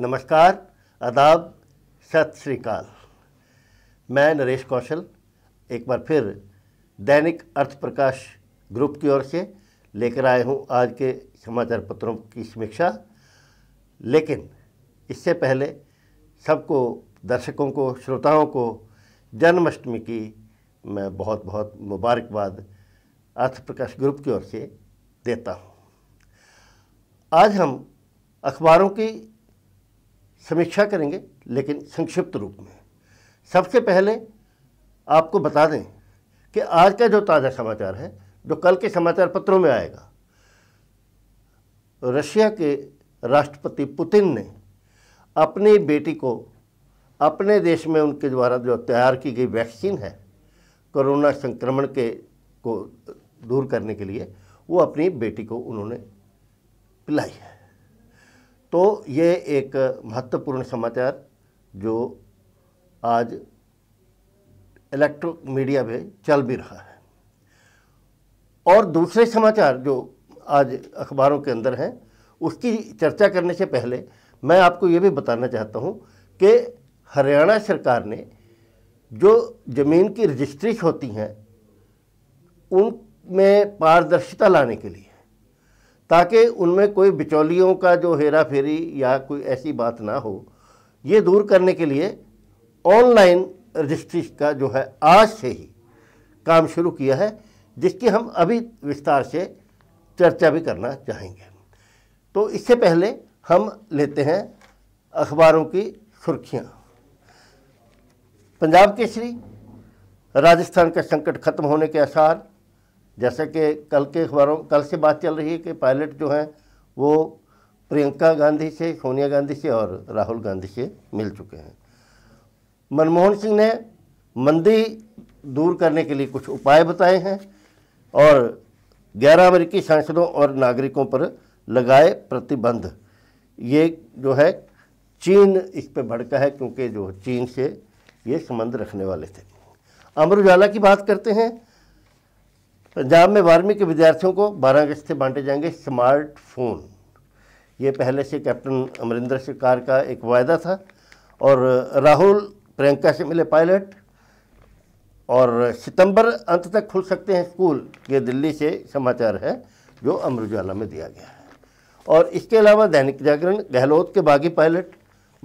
नमस्कार आदाब सत श्रीकाल मैं नरेश कौशल एक बार फिर दैनिक अर्थ प्रकाश ग्रुप की ओर से लेकर आए हूँ आज के समाचार पत्रों की समीक्षा लेकिन इससे पहले सबको दर्शकों को श्रोताओं को जन्माष्टमी की मैं बहुत बहुत मुबारकबाद अर्थ प्रकाश ग्रुप की ओर से देता हूँ आज हम अखबारों की समीक्षा करेंगे लेकिन संक्षिप्त रूप में सबसे पहले आपको बता दें कि आज का जो ताज़ा समाचार है जो कल के समाचार पत्रों में आएगा रशिया के राष्ट्रपति पुतिन ने अपनी बेटी को अपने देश में उनके द्वारा जो तैयार की गई वैक्सीन है कोरोना संक्रमण के को दूर करने के लिए वो अपनी बेटी को उन्होंने पिलाई है तो ये एक महत्वपूर्ण समाचार जो आज इलेक्ट्रिक मीडिया में चल भी रहा है और दूसरे समाचार जो आज अखबारों के अंदर हैं उसकी चर्चा करने से पहले मैं आपको ये भी बताना चाहता हूँ कि हरियाणा सरकार ने जो ज़मीन की रजिस्ट्री होती हैं उनमें पारदर्शिता लाने के लिए ताकि उनमें कोई बिचौलियों का जो हेरा फेरी या कोई ऐसी बात ना हो ये दूर करने के लिए ऑनलाइन रजिस्ट्री का जो है आज से ही काम शुरू किया है जिसकी हम अभी विस्तार से चर्चा भी करना चाहेंगे तो इससे पहले हम लेते हैं अखबारों की सुर्खियां पंजाब केसरी राजस्थान का संकट खत्म होने के आसार जैसे कि कल के अखबारों कल से बात चल रही है कि पायलट जो हैं वो प्रियंका गांधी से सोनिया गांधी से और राहुल गांधी से मिल चुके हैं मनमोहन सिंह ने मंदी दूर करने के लिए कुछ उपाय बताए हैं और ग्यारह अमेरिकी सांसदों और नागरिकों पर लगाए प्रतिबंध ये जो है चीन इस पर भड़का है क्योंकि जो चीन से ये संबंध रखने वाले थे अमर उजाला की बात करते हैं पंजाब में बारहवीं के विद्यार्थियों को 12 अगस्त से बांटे जाएंगे स्मार्टफोन ये पहले से कैप्टन अमरिंदर सरकार का एक वायदा था और राहुल प्रियंका से मिले पायलट और सितंबर अंत तक खुल सकते हैं स्कूल ये दिल्ली से समाचार है जो अमर उजाला में दिया गया है और इसके अलावा दैनिक जागरण गहलोत के बागी पायलट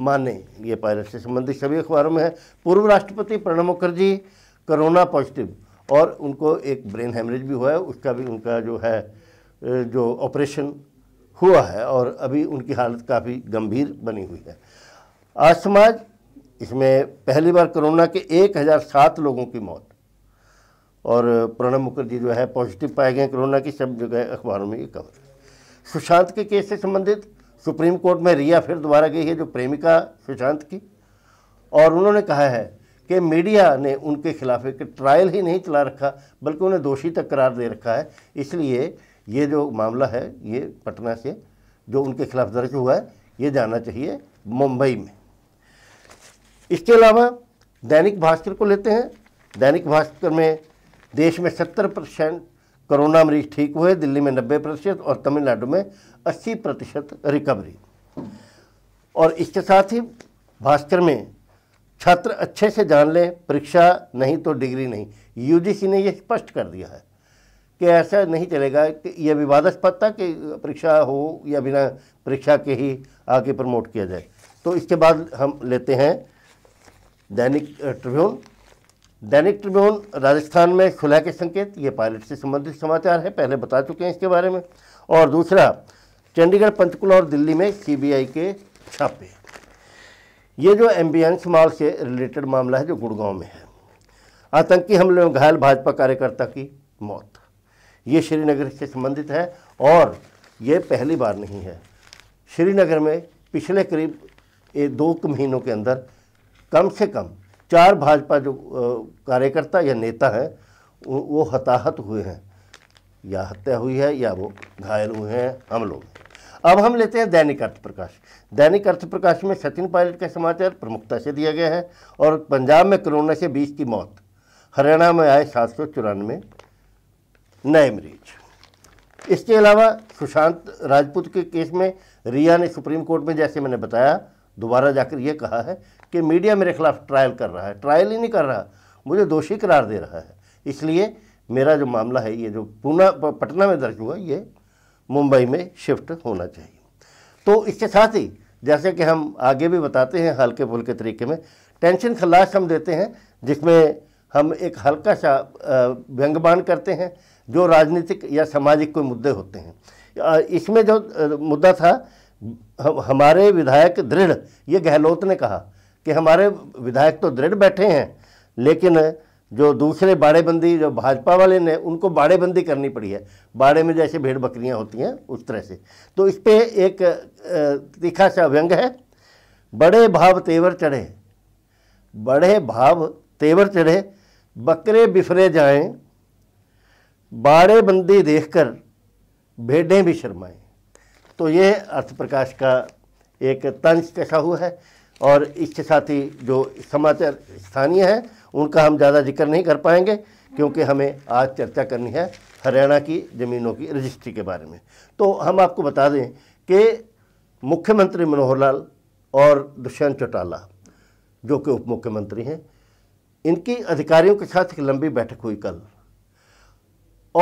माने ये पायलट से संबंधित सभी अखबारों में है पूर्व राष्ट्रपति प्रणब मुखर्जी कोरोना पॉजिटिव और उनको एक ब्रेन हेमरेज भी हुआ है उसका भी उनका जो है जो ऑपरेशन हुआ है और अभी उनकी हालत काफ़ी गंभीर बनी हुई है आज समाज इसमें पहली बार कोरोना के 1007 लोगों की मौत और प्रणब मुखर्जी जो है पॉजिटिव पाए गए कोरोना की सब जगह अखबारों में ये खबर सुशांत के केस से संबंधित सुप्रीम कोर्ट में रिया फिर दोबारा गई है जो प्रेमिका सुशांत की और उन्होंने कहा है कि मीडिया ने उनके खिलाफ एक ट्रायल ही नहीं चला रखा बल्कि उन्हें दोषी तक करार दे रखा है इसलिए ये जो मामला है ये पटना से जो उनके खिलाफ दर्ज हुआ है ये जाना चाहिए मुंबई में इसके अलावा दैनिक भास्कर को लेते हैं दैनिक भास्कर में देश में सत्तर परसेंट कोरोना मरीज ठीक हुए दिल्ली में नब्बे प्रतिशत और तमिलनाडु में अस्सी प्रतिशत रिकवरी और इसके साथ ही भास्कर में छात्र अच्छे से जान लें परीक्षा नहीं तो डिग्री नहीं यूजीसी ने यह स्पष्ट कर दिया है कि ऐसा नहीं चलेगा कि यह विवादास्पद था कि परीक्षा हो या बिना परीक्षा के ही आगे प्रमोट किया जाए तो इसके बाद हम लेते हैं दैनिक ट्रिब्यून दैनिक ट्रिब्यून राजस्थान में खुला के संकेत ये पायलट से संबंधित समाचार है पहले बता चुके हैं इसके बारे में और दूसरा चंडीगढ़ पंचकुला और दिल्ली में सीबीआई के छापे ये जो एम्बियंस मॉल से रिलेटेड मामला है जो गुड़गांव में है आतंकी हमले में घायल भाजपा कार्यकर्ता की मौत ये श्रीनगर से संबंधित है और ये पहली बार नहीं है श्रीनगर में पिछले करीब ये दो महीनों के अंदर कम से कम चार भाजपा जो कार्यकर्ता या नेता हैं वो हताहत हुए हैं या हत्या हुई है या वो घायल हुए हैं हम लोग अब हम लेते हैं दैनिक अर्थप्रकाश दैनिक अर्थप्रकाश में सचिन पायलट का समाचार प्रमुखता से दिया गया है और पंजाब में कोरोना से बीस की मौत हरियाणा में आए सात सौ चौरानवे नए मरीज इसके अलावा सुशांत राजपूत के केस में रिया ने सुप्रीम कोर्ट में जैसे मैंने बताया दोबारा जाकर यह कहा है कि मीडिया मेरे खिलाफ ट्रायल कर रहा है ट्रायल ही नहीं कर रहा मुझे दोषी करार दे रहा है इसलिए मेरा जो मामला है ये जो पूना पटना में दर्ज हुआ ये मुंबई में शिफ्ट होना चाहिए तो इसके साथ ही जैसे कि हम आगे भी बताते हैं हल्के फुल्के तरीके में टेंशन खलास हम देते हैं जिसमें हम एक हल्का सा व्यंग्यमान करते हैं जो राजनीतिक या सामाजिक कोई मुद्दे होते हैं इसमें जो मुद्दा था हमारे विधायक दृढ़ ये गहलोत ने कहा कि हमारे विधायक तो दृढ़ बैठे हैं लेकिन जो दूसरे बाड़ेबंदी जो भाजपा वाले ने उनको बाड़ेबंदी करनी पड़ी है बाड़े में जैसे भेड़ बकरियां होती हैं उस तरह से तो इस पर एक तीखा सा व्यंग है बड़े भाव तेवर चढ़े बड़े भाव तेवर चढ़े बकरे बिफरे जाएं बाड़ेबंदी देखकर भेडें भी शर्माएं तो ये अर्थ प्रकाश का एक तंज कैसा हुआ है और इसके साथ ही जो समाचार स्थानीय है उनका हम ज़्यादा जिक्र नहीं कर पाएंगे क्योंकि हमें आज चर्चा करनी है हरियाणा की ज़मीनों की रजिस्ट्री के बारे में तो हम आपको बता दें कि मुख्यमंत्री मनोहर लाल और दुष्यंत चौटाला जो कि उप मुख्यमंत्री हैं इनकी अधिकारियों के साथ एक लंबी बैठक हुई कल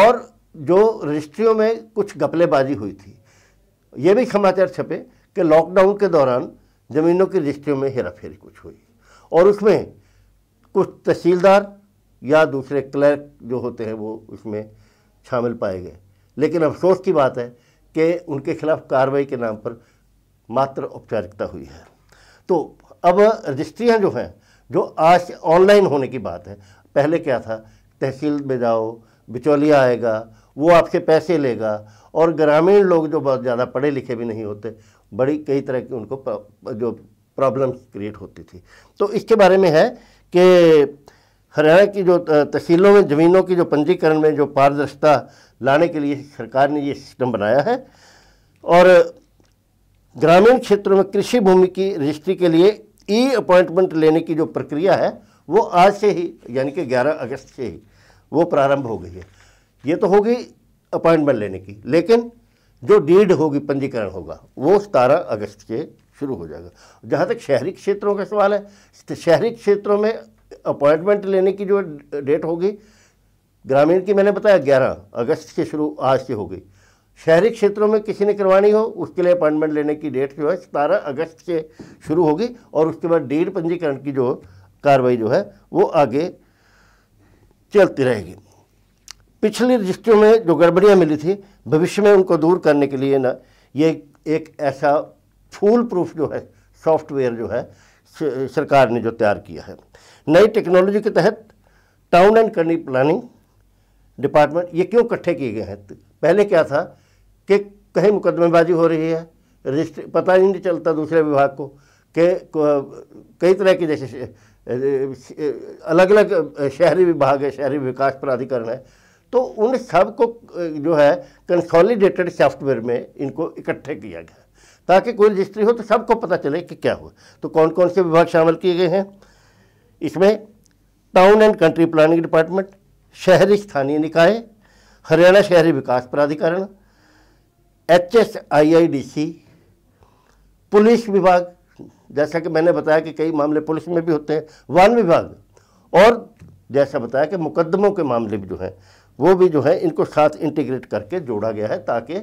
और जो रजिस्ट्रियों में कुछ गपलेबाजी हुई थी ये भी समाचार छपे कि लॉकडाउन के दौरान ज़मीनों की रजिस्ट्रियों में हेराफेरी कुछ हुई और उसमें कुछ तहसीलदार या दूसरे क्लर्क जो होते हैं वो उसमें शामिल पाए गए लेकिन अफसोस की बात है कि उनके खिलाफ कार्रवाई के नाम पर मात्र औपचारिकता हुई है तो अब रजिस्ट्रियाँ जो हैं जो आज ऑनलाइन होने की बात है पहले क्या था तहसील में जाओ बिचौलिया आएगा वो आपसे पैसे लेगा और ग्रामीण लोग जो बहुत ज़्यादा पढ़े लिखे भी नहीं होते बड़ी कई तरह की उनको जो प्रॉब्लम्स क्रिएट होती थी तो इसके बारे में है कि हरियाणा की जो तहसीलों में ज़मीनों की जो पंजीकरण में जो पारदर्शिता लाने के लिए सरकार ने ये सिस्टम बनाया है और ग्रामीण क्षेत्रों में कृषि भूमि की रजिस्ट्री के लिए ई अपॉइंटमेंट लेने की जो प्रक्रिया है वो आज से ही यानी कि 11 अगस्त से ही वो प्रारंभ हो गई है ये तो होगी अपॉइंटमेंट लेने की लेकिन जो डीड होगी पंजीकरण होगा वो सतारह अगस्त के शुरू हो जाएगा जहाँ तक शहरी क्षेत्रों का सवाल है तो शहरी क्षेत्रों में अपॉइंटमेंट लेने की जो डेट होगी ग्रामीण की मैंने बताया ग्यारह अगस्त के शुरू आज से होगी शहरी क्षेत्रों में किसी ने करवानी हो उसके लिए अपॉइंटमेंट लेने की डेट जो है सतारह अगस्त से शुरू होगी और उसके बाद डेट पंजीकरण की जो कार्रवाई जो है वो आगे चलती रहेगी पिछली रजिस्ट्रियों में जो गड़बड़ियाँ मिली थी भविष्य में उनको दूर करने के लिए ना ये एक ऐसा फूल प्रूफ जो है सॉफ्टवेयर जो है सरकार ने जो तैयार किया है नई टेक्नोलॉजी के तहत town and country planning department ये क्यों इकट्ठे किए गए हैं पहले क्या था कि कहीं मुकदमेबाजी हो रही है रजिस्ट्री पता ही नहीं चलता दूसरे विभाग को कि कई तरह की जैसे अलग अलग शहरी विभाग है शहरी विकास प्राधिकरण है तो उन सब को जो है कंसोलिडेटेड सॉफ्टवेयर में इनको इकट्ठे किया गया ताकि कोई रजिस्ट्री हो तो सबको पता चले कि क्या हुआ तो कौन कौन से विभाग शामिल किए गए हैं इसमें town and country planning department शहरी स्थानीय निकाय हरियाणा शहरी विकास प्राधिकरण H S I I D C police विभाग जैसा कि मैंने बताया कि कई मामले पुलिस में भी होते हैं वन विभाग और जैसा बताया कि मुकदमों के मामले भी जो हैं वो भी जो है इनको साथ इंटीग्रेट करके जोड़ा गया है ताकि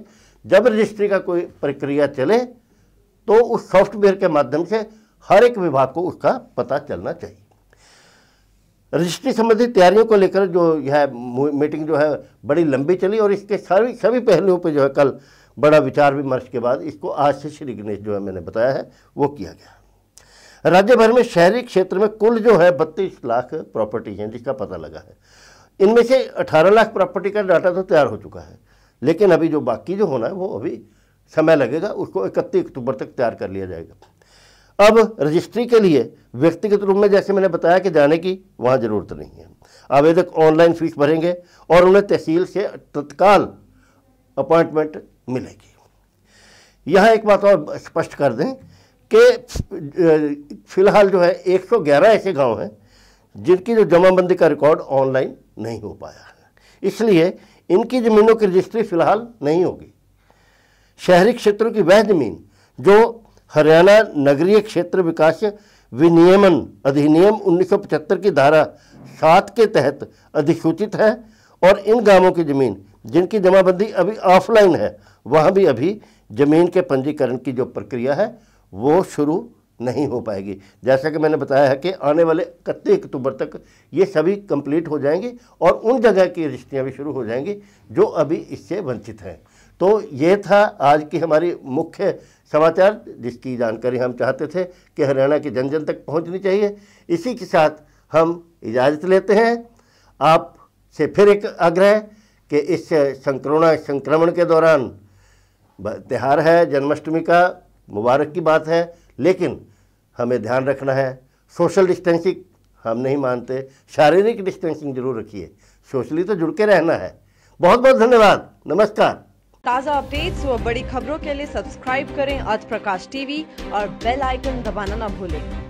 जब रजिस्ट्री का कोई प्रक्रिया चले तो उस सॉफ्टवेयर के माध्यम से हर एक विभाग को उसका पता चलना चाहिए रजिस्ट्री संबंधी तैयारियों को लेकर जो यह मीटिंग जो है बड़ी लंबी चली और इसके सभी सभी पहलुओं पर जो है कल बड़ा विचार विमर्श के बाद इसको आज से श्री गणेश जो है मैंने बताया है वो किया गया राज्य भर में शहरी क्षेत्र में कुल जो है बत्तीस लाख प्रॉपर्टी हैं जिसका पता लगा है इनमें से 18 लाख प्रॉपर्टी का डाटा तो तैयार हो चुका है लेकिन अभी जो बाकी जो होना है वो अभी समय लगेगा उसको इकतीस अक्टूबर तक तैयार कर लिया जाएगा अब रजिस्ट्री के लिए व्यक्तिगत रूप में जैसे मैंने बताया कि जाने की वहाँ ज़रूरत नहीं है आवेदक ऑनलाइन फीस भरेंगे और उन्हें तहसील से तत्काल अपॉइंटमेंट मिलेगी यहाँ एक बात और स्पष्ट कर दें कि फिलहाल जो है 111 ऐसे गांव हैं जिनकी जो जमाबंदी का रिकॉर्ड ऑनलाइन नहीं हो पाया है इसलिए इनकी ज़मीनों की रजिस्ट्री फ़िलहाल नहीं होगी शहरी क्षेत्रों की वह ज़मीन जो हरियाणा नगरीय क्षेत्र विकास विनियमन अधिनियम 1975 की धारा सात के तहत अधिसूचित है और इन गांवों की ज़मीन जिनकी जमाबंदी अभी ऑफलाइन है वहाँ भी अभी ज़मीन के पंजीकरण की जो प्रक्रिया है वो शुरू नहीं हो पाएगी जैसा कि मैंने बताया है कि आने वाले इकतीस अक्टूबर तक ये सभी कंप्लीट हो जाएंगी और उन जगह की रिश्तियाँ भी शुरू हो जाएंगी जो अभी इससे वंचित हैं तो ये था आज की हमारी मुख्य समाचार जिसकी जानकारी हम चाहते थे कि हरियाणा के जन जन तक पहुँचनी चाहिए इसी के साथ हम इजाज़त लेते हैं आप से फिर एक आग्रह कि इस संक्रोणा संक्रमण के दौरान त्यौहार है जन्माष्टमी का मुबारक की बात है लेकिन हमें ध्यान रखना है सोशल डिस्टेंसिंग हम नहीं मानते शारीरिक डिस्टेंसिंग जरूर रखिए सोशली तो जुड़ के रहना है बहुत बहुत धन्यवाद नमस्कार ताज़ा अपडेट्स व बड़ी खबरों के लिए सब्सक्राइब करें आज प्रकाश टीवी और बेल आइकन दबाना ना भूलें